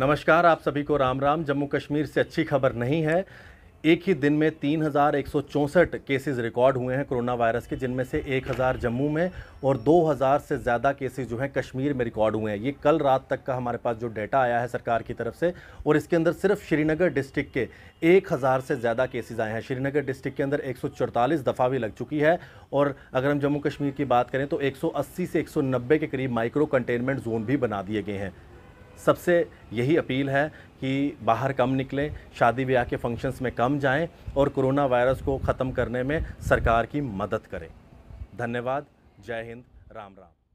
नमस्कार आप सभी को राम राम जम्मू कश्मीर से अच्छी खबर नहीं है एक ही दिन में तीन हज़ार एक सौ चौंसठ केसेज रिकॉर्ड हुए हैं कोरोना वायरस के जिनमें से एक हज़ार जम्मू में और दो हज़ार से ज़्यादा केसेज जो हैं कश्मीर में रिकॉर्ड हुए हैं ये कल रात तक का हमारे पास जो डेटा आया है सरकार की तरफ से और इसके अंदर सिर्फ श्रीनगर डिस्ट्रिक्ट के एक हज़ार से ज़्यादा केसेज आए हैं श्रीनगर डिस्ट्रिक्ट के अंदर एक दफ़ा भी लग चुकी है और अगर हम जम्मू कश्मीर की बात करें तो एक से एक के करीब माइक्रो कंटेनमेंट जोन भी बना दिए गए हैं सबसे यही अपील है कि बाहर कम निकलें शादी ब्याह के फंक्शंस में कम जाएं और कोरोना वायरस को ख़त्म करने में सरकार की मदद करें धन्यवाद जय हिंद राम राम